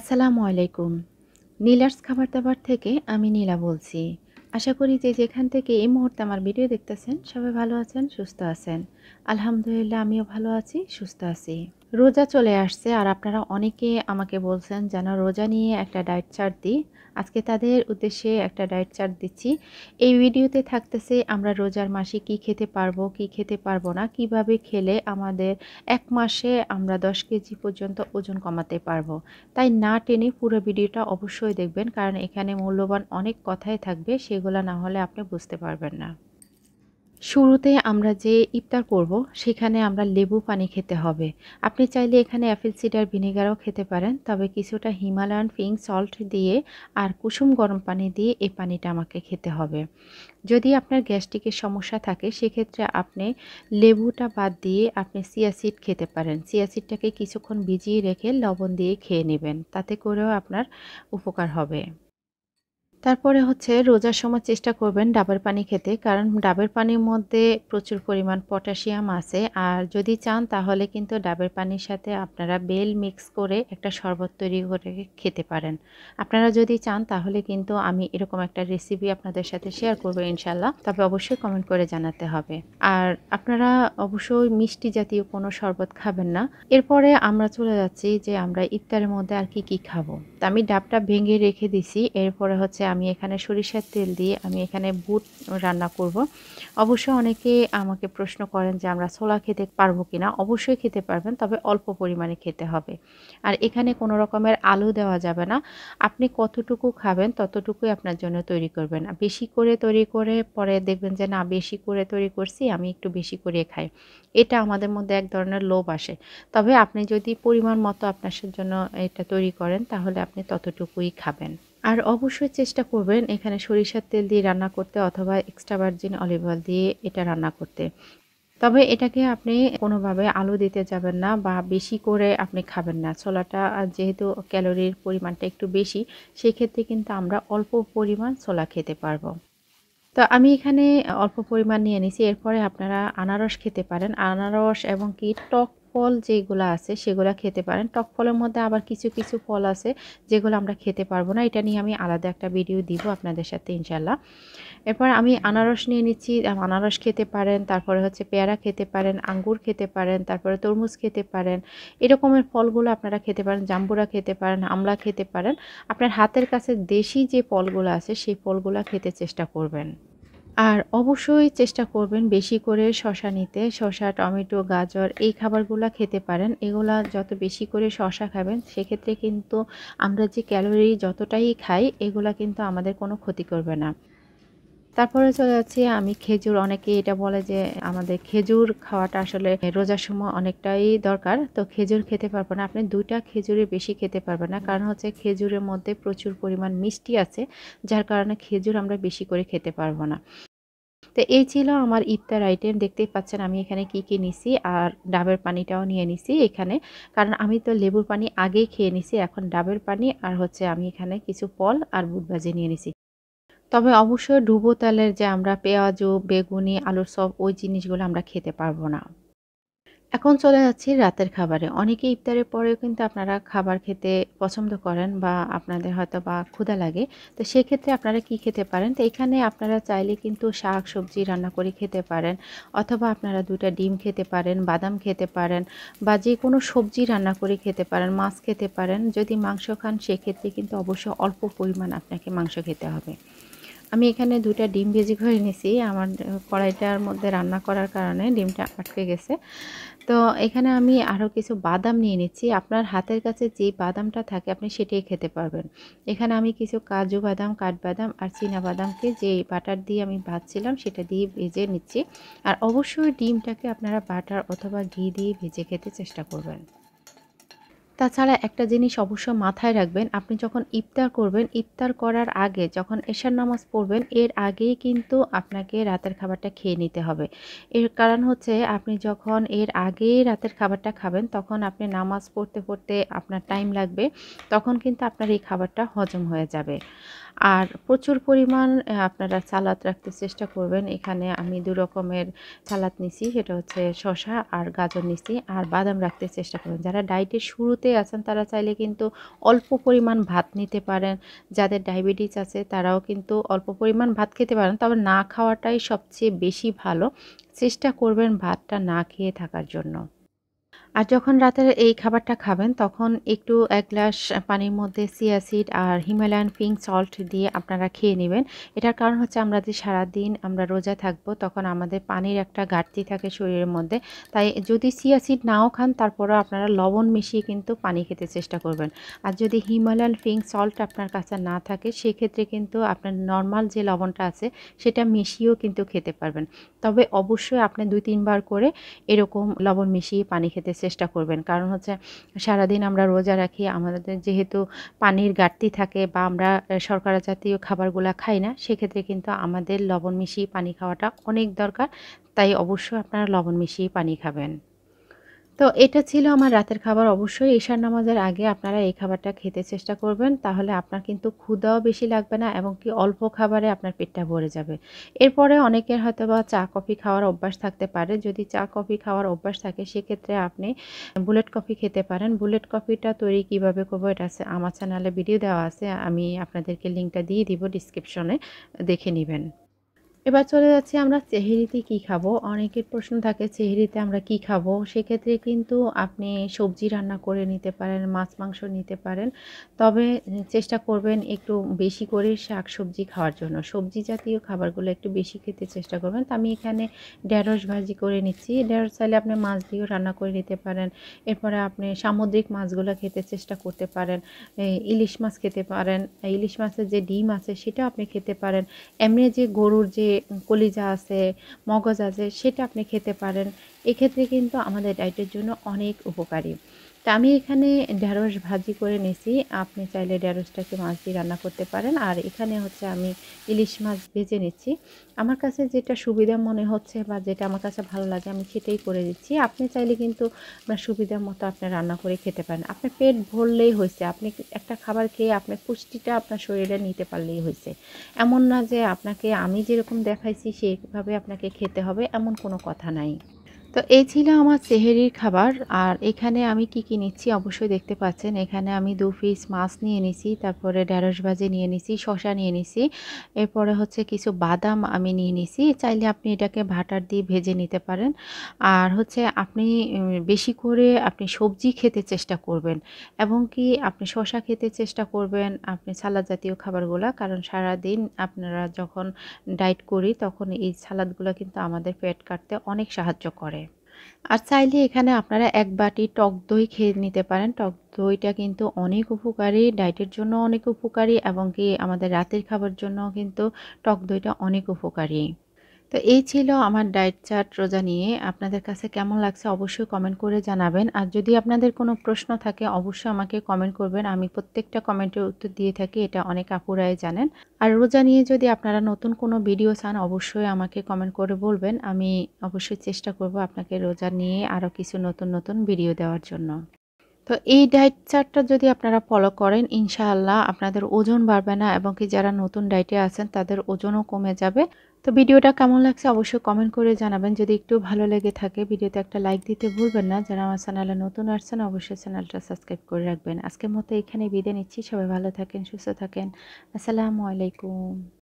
আসসালামু আলাইকুম নীলার্স খাবার দাবার থেকে আমি নীলা বলছি আশা করি যে যেখান থেকে এই মুহূর্তে আমার ভিডিও দেখতেছেন সবাই ভালো আছেন সুস্থ আছেন আলহামদুলিল্লাহ আমিও ভালো আছি সুস্থ আছি রোজা চলে আসছে আর আপনারা অনেকে আমাকে বলছেন যেন রোজা নিয়ে একটা ডায়েট চার্ট দিই আজকে তাদের উদ্দেশ্যে একটা ডায়েট চার্ট দিচ্ছি এই ভিডিওতে থাকতেছে আমরা রোজার মাসে কি খেতে পারবো কি খেতে পারবো না কিভাবে খেলে আমাদের এক মাসে আমরা দশ কেজি পর্যন্ত ওজন কমাতে পারবো তাই না টেনে পুরো ভিডিওটা অবশ্যই দেখবেন কারণ এখানে মূল্যবান অনেক কথাই থাকবে সেগুলো না হলে আপনি বুঝতে পারবেন না শুরুতে আমরা যে ইফতার করব সেখানে আমরা লেবু পানি খেতে হবে আপনি চাইলে এখানে অ্যাপেল সিডার ভিনেগারও খেতে পারেন তবে কিছুটা হিমালয়ান পিঙ্ক সল্ট দিয়ে আর কুসুম গরম পানি দিয়ে এই পানিটা আমাকে খেতে হবে যদি আপনার গ্যাস্ট্রিকের সমস্যা থাকে সেক্ষেত্রে আপনি লেবুটা বাদ দিয়ে আপনি সিয়াসিড খেতে পারেন সিয়াসিডটাকে কিছুক্ষণ ভিজিয়ে রেখে লবণ দিয়ে খেয়ে নেবেন তাতে করেও আপনার উপকার হবে তারপরে হচ্ছে রোজার সময় চেষ্টা করবেন ডাবের পানি খেতে কারণ ডাবের পানির মধ্যে প্রচুর পরিমাণ পটাশিয়াম আছে আর যদি চান তাহলে কিন্তু ডাবের পানির সাথে আপনারা বেল মিক্স করে একটা শরবত তৈরি করে খেতে পারেন আপনারা যদি চান তাহলে কিন্তু আমি এরকম একটা রেসিপি আপনাদের সাথে শেয়ার করবো ইনশাল্লাহ তবে অবশ্যই কমেন্ট করে জানাতে হবে আর আপনারা অবশ্যই মিষ্টি জাতীয় কোনো শরবত খাবেন না এরপরে আমরা চলে যাচ্ছি যে আমরা ইফতারের মধ্যে আর কি কি খাবো তা আমি ডাবটা ভেঙে রেখে দিছি এরপরে হচ্ছে আমি এখানে সরিষার তেল দিয়ে আমি এখানে বুট রান্না করব। অবশ্য অনেকে আমাকে প্রশ্ন করেন যে আমরা ছোলা খেতে পারবো কি না অবশ্যই খেতে পারবেন তবে অল্প পরিমাণে খেতে হবে আর এখানে কোনো রকমের আলু দেওয়া যাবে না আপনি কতটুকু খাবেন ততটুকুই আপনার জন্য তৈরি করবেন বেশি করে তৈরি করে পরে দেখবেন যে না বেশি করে তৈরি করছি আমি একটু বেশি করে খাই এটা আমাদের মধ্যে এক ধরনের লোভ আসে তবে আপনি যদি পরিমাণ মতো আপনার জন্য এটা তৈরি করেন তাহলে আপনি ততটুকুই খাবেন আর অবশ্যই চেষ্টা করবেন এখানে সরিষার তেল দিয়ে রান্না করতে অথবা এক্সট্রা ভার্জিন অলিভ অয়েল দিয়ে এটা রান্না করতে তবে এটাকে আপনি কোনোভাবে আলু দিতে যাবেন না বা বেশি করে আপনি খাবেন না ছোলাটা যেহেতু ক্যালোরির পরিমাণটা একটু বেশি সেক্ষেত্রে কিন্তু আমরা অল্প পরিমাণ ছোলা খেতে পারবো তো আমি এখানে অল্প পরিমাণ নিয়ে নিছি এরপরে আপনারা আনারস খেতে পারেন আনারস এবং কি টক ফল যেগুলো আছে সেগুলো খেতে পারেন টক ফলের মধ্যে আবার কিছু কিছু ফল আছে যেগুলো আমরা খেতে পারবো না এটা নিয়ে আমি আলাদা একটা ভিডিও দিব আপনাদের সাথে ইনশাল্লাহ এরপর আমি আনারস নিয়ে নিচ্ছি আনারস খেতে পারেন তারপরে হচ্ছে পেয়ারা খেতে পারেন আঙ্গুর খেতে পারেন তারপরে তরমুজ খেতে পারেন এরকমের ফলগুলো আপনারা খেতে পারেন জাম্বুরা খেতে পারেন আমলা খেতে পারেন আপনার হাতের কাছে দেশি যে ফলগুলো আছে সেই ফলগুলো খেতে চেষ্টা করবেন আর অবশ্যই চেষ্টা করবেন বেশি করে শশা নিতে শশা টমেটো গাজর এই খাবারগুলো খেতে পারেন এগুলা যত বেশি করে শশা খাবেন সেক্ষেত্রে কিন্তু আমরা যে ক্যালোরি যতটাই খাই এগুলা কিন্তু আমাদের কোনো ক্ষতি করবে না তারপরে চলে যাচ্ছে আমি খেজুর অনেকে এটা বলে যে আমাদের খেজুর খাওয়াটা আসলে রোজার সময় অনেকটাই দরকার তো খেজুর খেতে পারবো না আপনি দুইটা খেজুরের বেশি খেতে পারবেন না কারণ হচ্ছে খেজুরের মধ্যে প্রচুর পরিমাণ মিষ্টি আছে যার কারণে খেজুর আমরা বেশি করে খেতে পারবো না তো এই ছিল আমার ইফতার আইটেম দেখতেই পাচ্ছেন আমি এখানে কি কি নিছি আর ডাবের পানিটাও নিয়ে নিছি এখানে কারণ আমি তো লেবুর পানি আগেই খেয়ে নিছি এখন ডাবের পানি আর হচ্ছে আমি এখানে কিছু ফল আর বুট ভাজি নিয়ে নিছি তবে অবশ্যই ডুবো তেলের যে আমরা পেঁয়াজু বেগুনি আলুর সব ওই জিনিসগুলো আমরা খেতে পারবো না এখন চলে যাচ্ছি রাতের খাবারে অনেকে ইফতারের পরেও কিন্তু আপনারা খাবার খেতে পছন্দ করেন বা আপনাদের হয়তো বা ক্ষুধা লাগে তো সেক্ষেত্রে আপনারা কি খেতে পারেন তো এখানে আপনারা চাইলে কিন্তু শাক সবজি রান্না করে খেতে পারেন অথবা আপনারা দুটা ডিম খেতে পারেন বাদাম খেতে পারেন বা যে কোনো সবজি রান্না করে খেতে পারেন মাছ খেতে পারেন যদি মাংস খান সেক্ষেত্রে কিন্তু অবশ্য অল্প পরিমাণ আপনাকে মাংস খেতে হবে আমি এখানে দুটা ডিম ভেজি করে নিয়েছি আমার কড়াইটার মধ্যে রান্না করার কারণে ডিমটা আটকে গেছে তো এখানে আমি আরও কিছু বাদাম নিয়ে নিচ্ছি আপনার হাতের কাছে যে বাদামটা থাকে আপনি সেটাই খেতে পারবেন এখানে আমি কিছু কাজু বাদাম কাঠবাদাম আর বাদামকে যে বাটার দিয়ে আমি ভাজছিলাম সেটা দিয়ে ভেজে নিচ্ছি আর অবশ্যই ডিমটাকে আপনারা বাটার অথবা ঘি দিয়ে ভেজে খেতে চেষ্টা করবেন তাছাড়া একটা জিনিস অবশ্যই মাথায় রাখবেন আপনি যখন ইফতার করবেন ইফতার করার আগে যখন এশার নামাজ পড়বেন এর আগেই কিন্তু আপনাকে রাতের খাবারটা খেয়ে নিতে হবে এর কারণ হচ্ছে আপনি যখন এর আগে রাতের খাবারটা খাবেন তখন আপনি নামাজ পড়তে পড়তে আপনার টাইম লাগবে তখন কিন্তু আপনার এই খাবারটা হজম হয়ে যাবে আর প্রচুর পরিমাণ আপনারা সালাদ রাখতে চেষ্টা করবেন এখানে আমি দু রকমের সালাদ নিছি সেটা হচ্ছে শশা আর গাজর নিছি আর বাদাম রাখতে চেষ্টা করবেন যারা ডায়েটের শুরুতে অবস্থাতেই আছেন তারা চাইলে কিন্তু অল্প পরিমাণ ভাত নিতে পারেন যাদের ডায়াবেটিস আছে তারাও কিন্তু অল্প পরিমাণ ভাত খেতে পারেন তবে না খাওয়াটাই সবচেয়ে বেশি ভালো চেষ্টা করবেন ভাতটা না খেয়ে থাকার জন্য আর যখন রাতের এই খাবারটা খাবেন তখন একটু এক গ্লাস পানির মধ্যে সিয়াসিড আর হিমালয়ান পিঙ্ক সল্ট দিয়ে আপনারা খেয়ে নেবেন এটার কারণ হচ্ছে আমরা যে সারাদিন আমরা রোজা থাকব তখন আমাদের পানির একটা ঘাটতি থাকে শরীরের মধ্যে তাই যদি সিয়াসিড নাও খান তারপরও আপনারা লবণ মিশিয়ে কিন্তু পানি খেতে চেষ্টা করবেন আর যদি হিমালয়ান পিঙ্ক সল্ট আপনার কাছে না থাকে সেক্ষেত্রে কিন্তু আপনার নর্মাল যে লবণটা আছে সেটা মিশিয়েও কিন্তু খেতে পারবেন তবে অবশ্যই আপনি দুই তিনবার করে এরকম লবণ মিশিয়ে পানি খেতে চেষ্টা করবেন কারণ হচ্ছে সারাদিন আমরা রোজা রাখি আমাদের যেহেতু পানির ঘাটতি থাকে বা আমরা শর্করা জাতীয় খাবারগুলো খাই না সেক্ষেত্রে কিন্তু আমাদের লবণ মিশিয়ে পানি খাওয়াটা অনেক দরকার তাই অবশ্যই আপনারা লবণ মিশিয়ে পানি খাবেন তো এটা ছিল আমার রাতের খাবার অবশ্যই ঈশার নামাজের আগে আপনারা এই খাবারটা খেতে চেষ্টা করবেন তাহলে আপনার কিন্তু ক্ষুদাও বেশি লাগবে না এবং কি অল্প খাবারে আপনার পেটটা ভরে যাবে এরপরে অনেকের হয়তো বা চা কফি খাওয়ার অভ্যাস থাকতে পারে যদি চা কফি খাওয়ার অভ্যাস থাকে সেক্ষেত্রে আপনি বুলেট কফি খেতে পারেন বুলেট কফিটা তৈরি কিভাবে করবো এটা আছে আমার চ্যানেলে ভিডিও দেওয়া আছে আমি আপনাদেরকে লিঙ্কটা দিয়ে দিব ডিসক্রিপশনে দেখে নেবেন এবার চলে যাচ্ছি আমরা চেহেরিতে কি খাবো অনেকের প্রশ্ন থাকে চেহেরিতে আমরা কি খাবো সেক্ষেত্রে কিন্তু আপনি সবজি রান্না করে নিতে পারেন মাছ মাংস নিতে পারেন তবে চেষ্টা করবেন একটু বেশি করে শাক সবজি খাওয়ার জন্য সবজি জাতীয় খাবারগুলো একটু বেশি খেতে চেষ্টা করবেন তো আমি এখানে ঢেঁড়স ভাজি করে নিচ্ছি ঢেঁড়স চাইলে আপনি মাছ দিয়েও রান্না করে নিতে পারেন এরপরে আপনি সামুদ্রিক মাছগুলো খেতে চেষ্টা করতে পারেন ইলিশ মাছ খেতে পারেন ইলিশ মাছের যে ডিম আছে সেটা আপনি খেতে পারেন এমনি যে গরুর যে কলিজা আছে মগজ আছে সেটা আপনি খেতে পারেন এক্ষেত্রে কিন্তু আমাদের ডায়েটের জন্য অনেক উপকারী তা আমি এখানে ঢ্যাঁড়স ভাজি করে নিছি আপনি চাইলে ঢ্যাঁড়সটাকে মাছ দিয়ে রান্না করতে পারেন আর এখানে হচ্ছে আমি ইলিশ মাছ ভেজে নিচ্ছি আমার কাছে যেটা সুবিধা মনে হচ্ছে বা যেটা আমার কাছে ভালো লাগে আমি সেটাই করে দিচ্ছি আপনি চাইলে কিন্তু আপনার সুবিধা মতো আপনি রান্না করে খেতে পারেন আপনার পেট ভরলেই হয়েছে আপনি একটা খাবার খেয়ে আপনার পুষ্টিটা আপনার শরীরে নিতে পারলেই হয়েছে এমন না যে আপনাকে আমি যেরকম দেখাইছি সেইভাবে আপনাকে খেতে হবে এমন কোনো কথা নাই তো এই ছিল আমার চেহেরির খাবার আর এখানে আমি কি কি নিচ্ছি অবশ্যই দেখতে পাচ্ছেন এখানে আমি দু পিস মাছ নিয়ে নিছি তারপরে ঢেঁড়স ভাজি নিয়ে নিছি শশা নিয়ে নিছি এরপরে হচ্ছে কিছু বাদাম আমি নিয়ে নিছি চাইলে আপনি এটাকে ভাটার দিয়ে ভেজে নিতে পারেন আর হচ্ছে আপনি বেশি করে আপনি সবজি খেতে চেষ্টা করবেন এবং কি আপনি শশা খেতে চেষ্টা করবেন আপনি সালাদ জাতীয় খাবারগুলো কারণ সারা দিন আপনারা যখন ডায়েট করি তখন এই সালাদগুলো কিন্তু আমাদের পেট কাটতে অনেক সাহায্য করে আর চাইলে এখানে আপনারা এক বাটি টক দই খেয়ে নিতে পারেন টক দইটা কিন্তু অনেক উপকারী ডায়েটের জন্য অনেক উপকারী এবং কি আমাদের রাতের খাবার জন্য কিন্তু টক দইটা অনেক উপকারী তো এই ছিল আমার ডায়েট চার্ট রোজা নিয়ে আপনাদের কাছে কেমন লাগছে অবশ্যই কমেন্ট করে জানাবেন আর যদি আপনাদের কোনো প্রশ্ন থাকে অবশ্যই আমাকে কমেন্ট করবেন আমি প্রত্যেকটা কমেন্টের উত্তর দিয়ে থাকি এটা অনেক আপুরায় জানেন আর রোজা নিয়ে যদি আপনারা নতুন কোনো ভিডিও চান অবশ্যই আমাকে কমেন্ট করে বলবেন আমি অবশ্যই চেষ্টা করব আপনাকে রোজা নিয়ে আরও কিছু নতুন নতুন ভিডিও দেওয়ার জন্য তো এই ডায়েট চার্টটা যদি আপনারা ফলো করেন ইনশাআল্লাহ আপনাদের ওজন বাড়বে না এবং কি যারা নতুন ডায়েটে আছেন তাদের ওজনও কমে যাবে তো ভিডিওটা কেমন লাগছে অবশ্যই কমেন্ট করে জানাবেন যদি একটু ভালো লেগে থাকে ভিডিওতে একটা লাইক দিতে ভুলবেন না যারা আমার চ্যানেলে নতুন আসছেন অবশ্যই চ্যানেলটা সাবস্ক্রাইব করে রাখবেন আজকের মতো এখানে বিদায় নিচ্ছি সবাই ভালো থাকেন সুস্থ থাকেন আসসালামু আলাইকুম